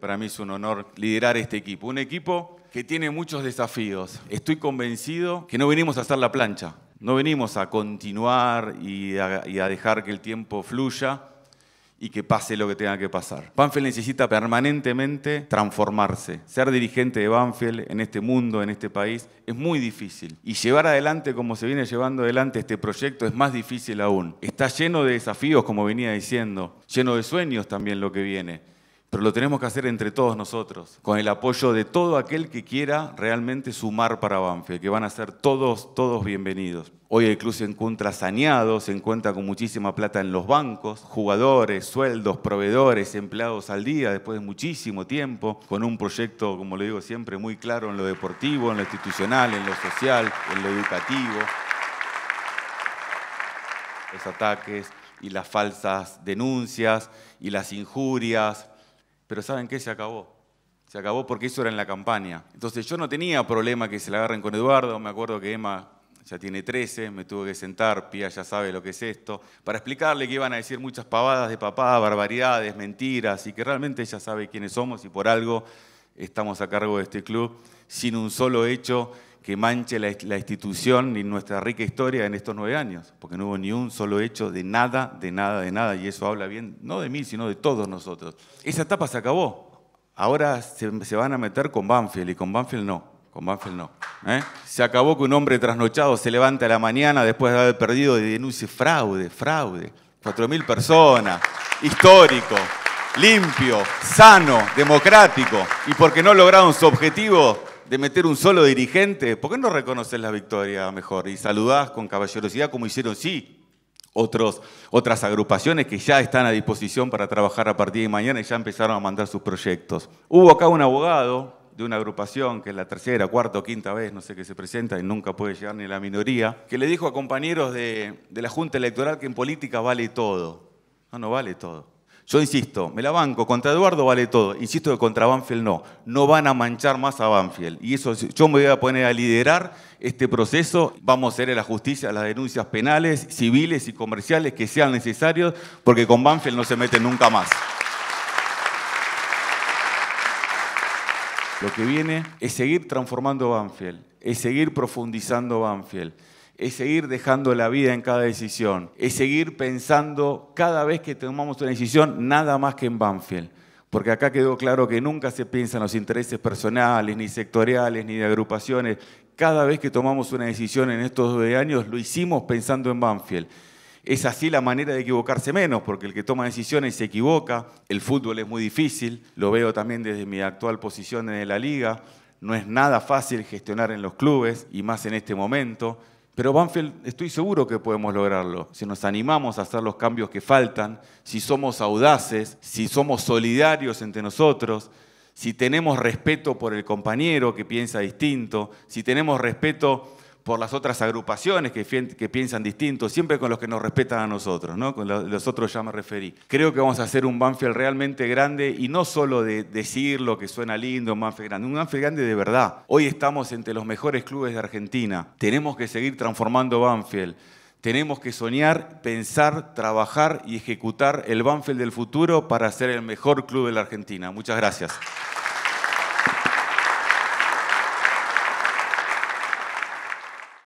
Para mí es un honor liderar este equipo. Un equipo que tiene muchos desafíos. Estoy convencido que no venimos a hacer la plancha. No venimos a continuar y a, dejar que el tiempo fluya y que pase lo que tenga que pasar. Banfield necesita permanentemente transformarse. Ser dirigente de Banfield en este mundo, en este país, es muy difícil. Y llevar adelante como se viene llevando adelante este proyecto es más difícil aún. Está lleno de desafíos, como venía diciendo, lleno de sueños también lo que viene. Pero lo tenemos que hacer entre todos nosotros, con el apoyo de todo aquel que quiera realmente sumar para Banfe, que van a ser todos, todos bienvenidos. Hoy el club se encuentra saneado, se encuentra con muchísima plata en los bancos, jugadores, sueldos, proveedores, empleados al día después de muchísimo tiempo, con un proyecto, como lo digo siempre, muy claro en lo deportivo, en lo institucional, en lo social, en lo educativo. Los ataques y las falsas denuncias y las injurias pero ¿saben qué? Se acabó. Se acabó porque eso era en la campaña. Entonces yo no tenía problema que se la agarren con Eduardo, me acuerdo que Emma ya tiene 13, me tuve que sentar, Pía ya sabe lo que es esto, para explicarle que iban a decir muchas pavadas de papá, barbaridades, mentiras, y que realmente ella sabe quiénes somos y por algo estamos a cargo de este club sin un solo hecho que manche la, institución y nuestra rica historia en estos nueve años, porque no hubo ni un solo hecho de nada, de nada, de nada, y eso habla bien, no de mí, sino de todos nosotros. Esa etapa se acabó. Ahora se, van a meter con Banfield y con Banfield no, con Banfield no. ¿eh? Se acabó que un hombre trasnochado se levante a la mañana después de haber perdido y denuncie fraude, fraude. 4.000 personas, histórico, limpio, sano, democrático, y porque no lograron su objetivo, de meter un solo dirigente, ¿por qué no reconoces la victoria mejor y saludás con caballerosidad como hicieron sí otros, otras agrupaciones que ya están a disposición para trabajar a partir de mañana y ya empezaron a mandar sus proyectos? Hubo acá un abogado de una agrupación que es la tercera, cuarta o quinta vez, no sé qué se presenta y nunca puede llegar ni la minoría, que le dijo a compañeros de la Junta Electoral que en política vale todo. No, no vale todo. Yo insisto, me la banco, contra Eduardo vale todo, insisto que contra Banfield no, no van a manchar más a Banfield. Y eso yo me voy a poner a liderar este proceso, vamos a hacer en la justicia las denuncias penales, civiles y comerciales que sean necesarios, porque con Banfield no se mete nunca más. Lo que viene es seguir transformando Banfield, es seguir profundizando Banfield es seguir dejando la vida en cada decisión, es seguir pensando cada vez que tomamos una decisión nada más que en Banfield. Porque acá quedó claro que nunca se piensan los intereses personales, ni sectoriales, ni de agrupaciones. Cada vez que tomamos una decisión en estos dos años, lo hicimos pensando en Banfield. Es así la manera de equivocarse menos, porque el que toma decisiones se equivoca. El fútbol es muy difícil, lo veo también desde mi actual posición en la liga. No es nada fácil gestionar en los clubes y más en este momento. Pero Banfield, estoy seguro que podemos lograrlo. Si nos animamos a hacer los cambios que faltan, si somos audaces, si somos solidarios entre nosotros, si tenemos respeto por el compañero que piensa distinto, si tenemos respeto por las otras agrupaciones que, piensan distinto, siempre con los que nos respetan a nosotros, ¿no? con los otros ya me referí. Creo que vamos a hacer un Banfield realmente grande y no solo de decir lo que suena lindo, un Banfield grande, un Banfield grande de verdad. Hoy estamos entre los mejores clubes de Argentina, tenemos que seguir transformando Banfield. Tenemos que soñar, pensar, trabajar y ejecutar el Banfield del futuro para ser el mejor club de la Argentina. Muchas gracias.